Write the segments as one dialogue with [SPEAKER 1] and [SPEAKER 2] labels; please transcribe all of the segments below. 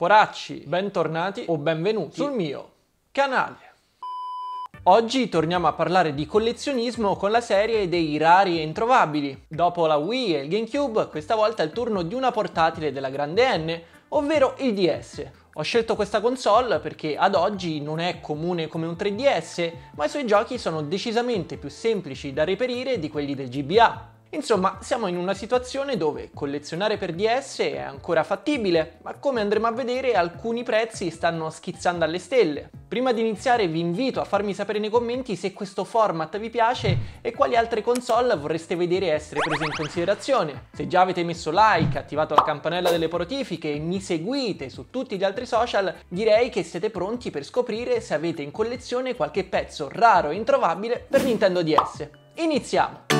[SPEAKER 1] Poracci, bentornati o benvenuti sul mio canale. Oggi torniamo a parlare di collezionismo con la serie dei rari e introvabili. Dopo la Wii e il GameCube, questa volta è il turno di una portatile della grande N, ovvero il DS. Ho scelto questa console perché ad oggi non è comune come un 3DS, ma i suoi giochi sono decisamente più semplici da reperire di quelli del GBA. Insomma, siamo in una situazione dove collezionare per DS è ancora fattibile, ma come andremo a vedere alcuni prezzi stanno schizzando alle stelle. Prima di iniziare vi invito a farmi sapere nei commenti se questo format vi piace e quali altre console vorreste vedere essere prese in considerazione. Se già avete messo like, attivato la campanella delle notifiche e mi seguite su tutti gli altri social, direi che siete pronti per scoprire se avete in collezione qualche pezzo raro e introvabile per Nintendo DS. Iniziamo!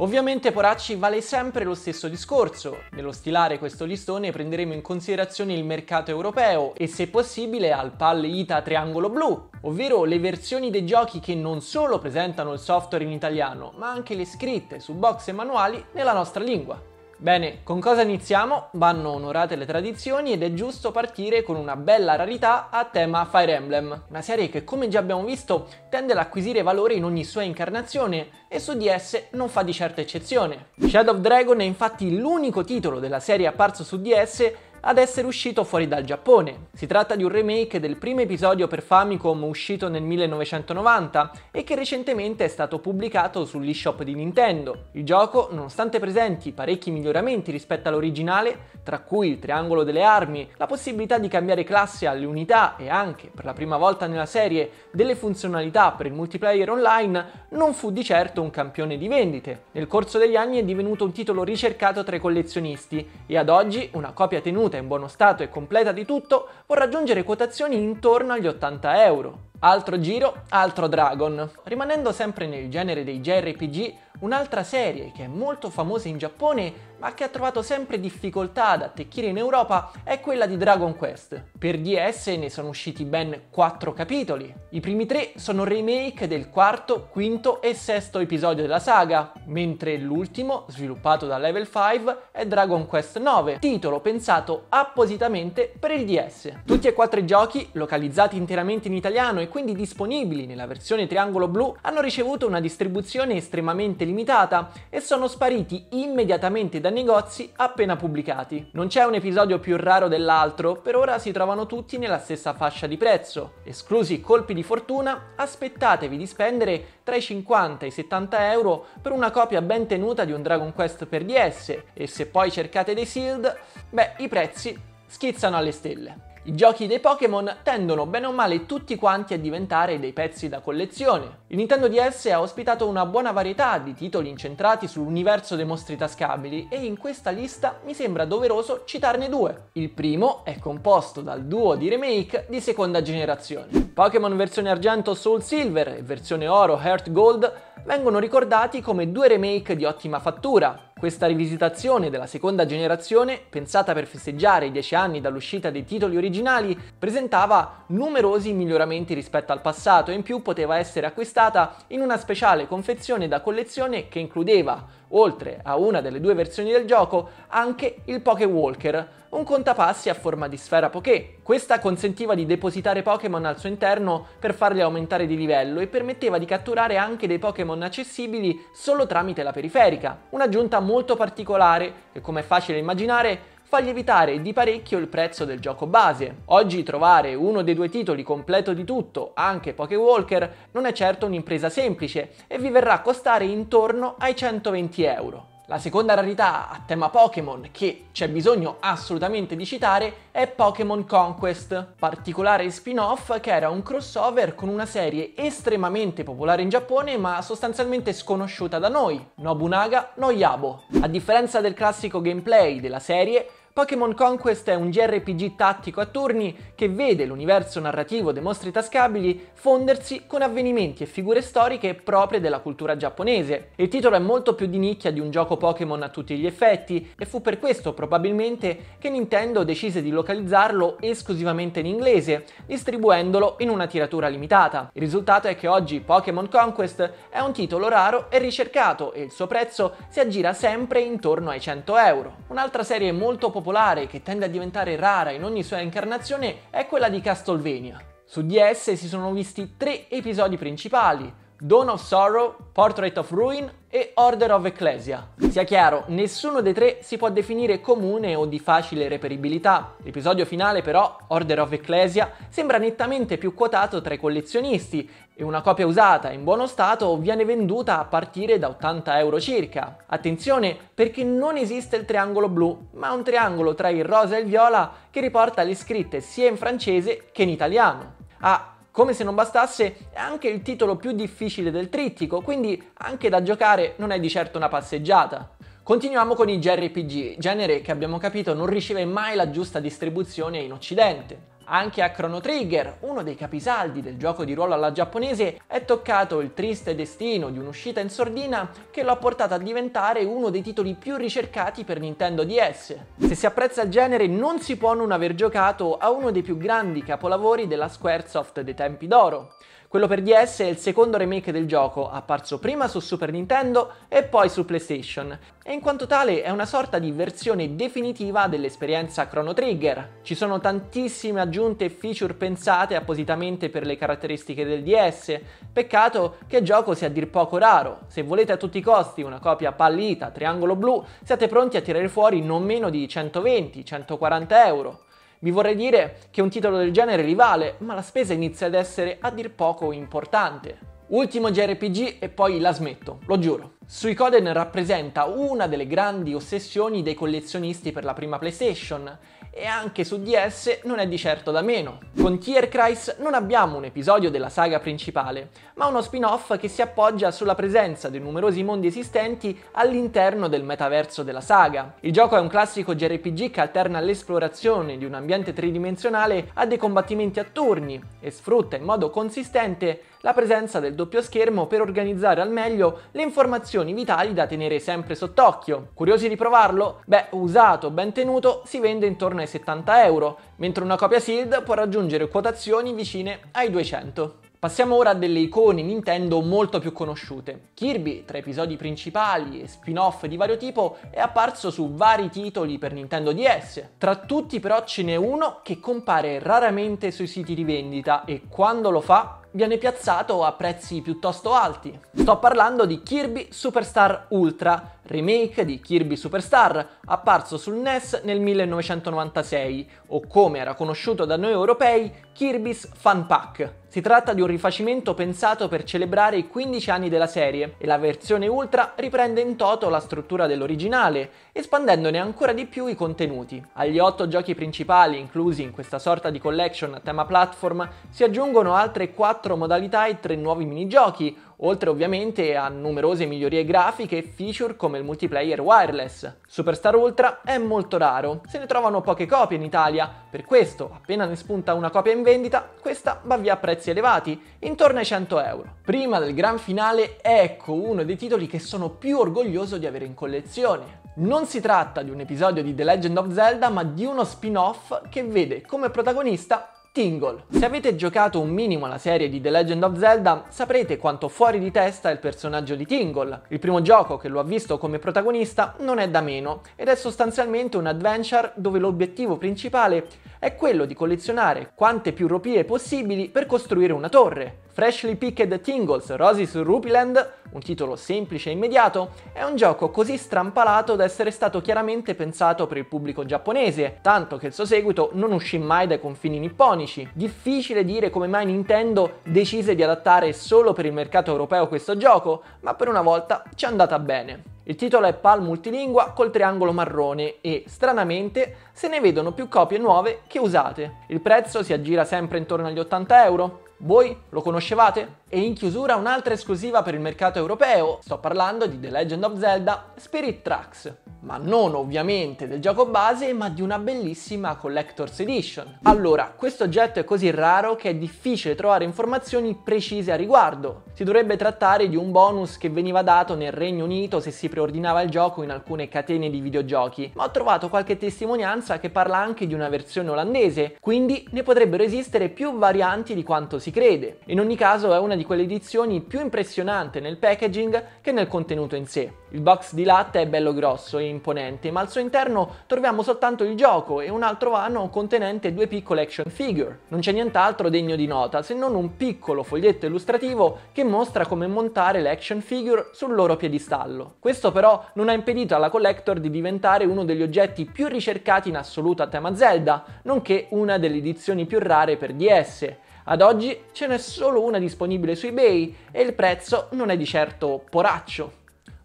[SPEAKER 1] Ovviamente Poracci vale sempre lo stesso discorso. Nello stilare questo listone prenderemo in considerazione il mercato europeo e se possibile al PAL ITA triangolo blu, ovvero le versioni dei giochi che non solo presentano il software in italiano, ma anche le scritte su box e manuali nella nostra lingua. Bene, con cosa iniziamo? Vanno onorate le tradizioni ed è giusto partire con una bella rarità a tema Fire Emblem, una serie che come già abbiamo visto tende ad acquisire valore in ogni sua incarnazione e su di esse non fa di certa eccezione. Shadow of Dragon è infatti l'unico titolo della serie apparso su DS ad essere uscito fuori dal Giappone. Si tratta di un remake del primo episodio per Famicom uscito nel 1990 e che recentemente è stato pubblicato sull'eShop di Nintendo. Il gioco, nonostante presenti parecchi miglioramenti rispetto all'originale, tra cui il triangolo delle armi, la possibilità di cambiare classe alle unità e anche, per la prima volta nella serie, delle funzionalità per il multiplayer online, non fu di certo un campione di vendite. Nel corso degli anni è divenuto un titolo ricercato tra i collezionisti e ad oggi una copia tenuta tenuta in buono stato e completa di tutto può raggiungere quotazioni intorno agli 80 euro. Altro giro, altro Dragon. Rimanendo sempre nel genere dei JRPG, un'altra serie che è molto famosa in Giappone ma che ha trovato sempre difficoltà ad attecchire in Europa è quella di Dragon Quest. Per DS ne sono usciti ben 4 capitoli. I primi 3 sono remake del quarto, quinto e sesto episodio della saga, mentre l'ultimo, sviluppato da Level 5, è Dragon Quest 9, titolo pensato appositamente per il DS. Tutti e quattro i giochi, localizzati interamente in italiano e quindi disponibili nella versione triangolo blu hanno ricevuto una distribuzione estremamente limitata e sono spariti immediatamente dai negozi appena pubblicati. Non c'è un episodio più raro dell'altro, per ora si trovano tutti nella stessa fascia di prezzo. Esclusi i colpi di fortuna, aspettatevi di spendere tra i 50 e i 70 euro per una copia ben tenuta di un Dragon Quest per DS e se poi cercate dei sealed, beh i prezzi schizzano alle stelle. I giochi dei Pokémon tendono bene o male tutti quanti a diventare dei pezzi da collezione. Il Nintendo DS ha ospitato una buona varietà di titoli incentrati sull'universo dei mostri tascabili e in questa lista mi sembra doveroso citarne due. Il primo è composto dal duo di remake di seconda generazione. Pokémon versione argento Soul Silver e versione oro Heart Gold vengono ricordati come due remake di ottima fattura, questa rivisitazione della seconda generazione, pensata per festeggiare i dieci anni dall'uscita dei titoli originali, presentava numerosi miglioramenti rispetto al passato e in più poteva essere acquistata in una speciale confezione da collezione che includeva, oltre a una delle due versioni del gioco, anche il Poké Walker, un contapassi a forma di sfera Poké. Questa consentiva di depositare Pokémon al suo interno per farli aumentare di livello e permetteva di catturare anche dei Pokémon accessibili solo tramite la periferica, un'aggiunta molto particolare che, come è facile immaginare, fa lievitare di parecchio il prezzo del gioco base. Oggi trovare uno dei due titoli completo di tutto, anche Walker, non è certo un'impresa semplice e vi verrà a costare intorno ai 120 euro. La seconda rarità a tema Pokémon che c'è bisogno assolutamente di citare è Pokémon Conquest, particolare spin-off che era un crossover con una serie estremamente popolare in Giappone ma sostanzialmente sconosciuta da noi, Nobunaga no Yabo. A differenza del classico gameplay della serie, Pokémon Conquest è un JRPG tattico a turni che vede l'universo narrativo dei mostri tascabili fondersi con avvenimenti e figure storiche proprie della cultura giapponese. Il titolo è molto più di nicchia di un gioco Pokémon a tutti gli effetti e fu per questo probabilmente che Nintendo decise di localizzarlo esclusivamente in inglese, distribuendolo in una tiratura limitata. Il risultato è che oggi Pokémon Conquest è un titolo raro e ricercato e il suo prezzo si aggira sempre intorno ai 100 euro. Un'altra serie molto popolare popolare che tende a diventare rara in ogni sua incarnazione è quella di Castlevania. Su DS si sono visti tre episodi principali, Dawn of Sorrow, Portrait of Ruin e Order of Ecclesia. Sia chiaro, nessuno dei tre si può definire comune o di facile reperibilità. L'episodio finale però, Order of Ecclesia, sembra nettamente più quotato tra i collezionisti e una copia usata in buono stato viene venduta a partire da 80 euro circa. Attenzione perché non esiste il triangolo blu, ma un triangolo tra il rosa e il viola che riporta le scritte sia in francese che in italiano. Ah, come se non bastasse, è anche il titolo più difficile del trittico, quindi anche da giocare non è di certo una passeggiata. Continuiamo con i JRPG, genere che abbiamo capito non riceve mai la giusta distribuzione in Occidente. Anche a Chrono Trigger, uno dei capisaldi del gioco di ruolo alla giapponese, è toccato il triste destino di un'uscita in sordina che lo ha portato a diventare uno dei titoli più ricercati per Nintendo DS. Se si apprezza il genere non si può non aver giocato a uno dei più grandi capolavori della Squaresoft dei tempi d'oro. Quello per DS è il secondo remake del gioco, apparso prima su Super Nintendo e poi su PlayStation, e in quanto tale è una sorta di versione definitiva dell'esperienza Chrono Trigger. Ci sono tantissime aggiunte e feature pensate appositamente per le caratteristiche del DS, peccato che il gioco sia a dir poco raro. Se volete a tutti i costi una copia pallita, triangolo blu, siate pronti a tirare fuori non meno di 120-140 euro. Vi vorrei dire che un titolo del genere rivale, ma la spesa inizia ad essere a dir poco importante. Ultimo JRPG e poi la smetto, lo giuro. Suicoden rappresenta una delle grandi ossessioni dei collezionisti per la prima PlayStation e anche su DS non è di certo da meno. Con Tierkreis non abbiamo un episodio della saga principale, ma uno spin-off che si appoggia sulla presenza dei numerosi mondi esistenti all'interno del metaverso della saga. Il gioco è un classico JRPG che alterna l'esplorazione di un ambiente tridimensionale a dei combattimenti a turni e sfrutta in modo consistente la presenza del doppio schermo per organizzare al meglio le informazioni vitali da tenere sempre sott'occhio. Curiosi di provarlo? Beh, usato, ben tenuto, si vende intorno attorno ai 70 euro, mentre una copia sealed può raggiungere quotazioni vicine ai 200. Passiamo ora a delle icone Nintendo molto più conosciute. Kirby, tra episodi principali e spin-off di vario tipo, è apparso su vari titoli per Nintendo DS. Tra tutti però ce n'è uno che compare raramente sui siti di vendita e quando lo fa viene piazzato a prezzi piuttosto alti. Sto parlando di Kirby Superstar Ultra, remake di Kirby Superstar, apparso sul NES nel 1996, o come era conosciuto da noi europei, Kirby's Fun Pack. Si tratta di un rifacimento pensato per celebrare i 15 anni della serie e la versione Ultra riprende in toto la struttura dell'originale, espandendone ancora di più i contenuti. Agli 8 giochi principali inclusi in questa sorta di collection a tema platform si aggiungono altre 4 4 modalità e tre nuovi minigiochi, oltre ovviamente a numerose migliorie grafiche e feature come il multiplayer wireless. Superstar Ultra è molto raro, se ne trovano poche copie in Italia, per questo appena ne spunta una copia in vendita, questa va via a prezzi elevati, intorno ai 100 euro. Prima del gran finale ecco uno dei titoli che sono più orgoglioso di avere in collezione. Non si tratta di un episodio di The Legend of Zelda, ma di uno spin-off che vede come protagonista Tingle. Se avete giocato un minimo alla serie di The Legend of Zelda, saprete quanto fuori di testa è il personaggio di Tingle. Il primo gioco che lo ha visto come protagonista non è da meno, ed è sostanzialmente un adventure dove l'obiettivo principale è quello di collezionare quante più ropie possibili per costruire una torre. Freshly Picked Tingles Roses Rupiland un titolo semplice e immediato, è un gioco così strampalato da essere stato chiaramente pensato per il pubblico giapponese, tanto che il suo seguito non uscì mai dai confini nipponici. Difficile dire come mai Nintendo decise di adattare solo per il mercato europeo questo gioco, ma per una volta ci è andata bene. Il titolo è PAL multilingua col triangolo marrone e, stranamente, se ne vedono più copie nuove che usate. Il prezzo si aggira sempre intorno agli 80 euro, voi lo conoscevate? E in chiusura un'altra esclusiva per il mercato europeo, sto parlando di The Legend of Zelda Spirit Tracks ma non ovviamente del gioco base, ma di una bellissima Collector's Edition. Allora, questo oggetto è così raro che è difficile trovare informazioni precise a riguardo. Si dovrebbe trattare di un bonus che veniva dato nel Regno Unito se si preordinava il gioco in alcune catene di videogiochi, ma ho trovato qualche testimonianza che parla anche di una versione olandese, quindi ne potrebbero esistere più varianti di quanto si crede. In ogni caso è una di quelle edizioni più impressionante nel packaging che nel contenuto in sé. Il box di latte è bello grosso e imponente, ma al suo interno troviamo soltanto il gioco e un altro vano contenente due piccole action figure. Non c'è nient'altro degno di nota se non un piccolo foglietto illustrativo che mostra come montare le action figure sul loro piedistallo. Questo però non ha impedito alla collector di diventare uno degli oggetti più ricercati in assoluto a tema Zelda, nonché una delle edizioni più rare per DS. Ad oggi ce n'è solo una disponibile su eBay e il prezzo non è di certo poraccio.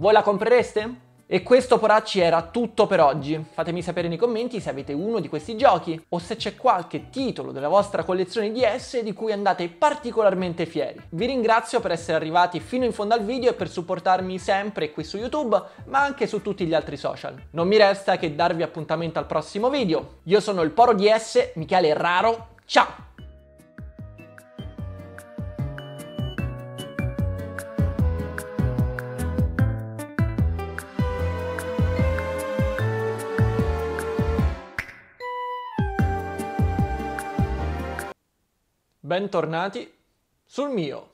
[SPEAKER 1] Voi la comprereste? E questo poracci era tutto per oggi. Fatemi sapere nei commenti se avete uno di questi giochi o se c'è qualche titolo della vostra collezione DS di cui andate particolarmente fieri. Vi ringrazio per essere arrivati fino in fondo al video e per supportarmi sempre qui su YouTube, ma anche su tutti gli altri social. Non mi resta che darvi appuntamento al prossimo video. Io sono il Poro DS, Michele Raro, ciao! Bentornati sul mio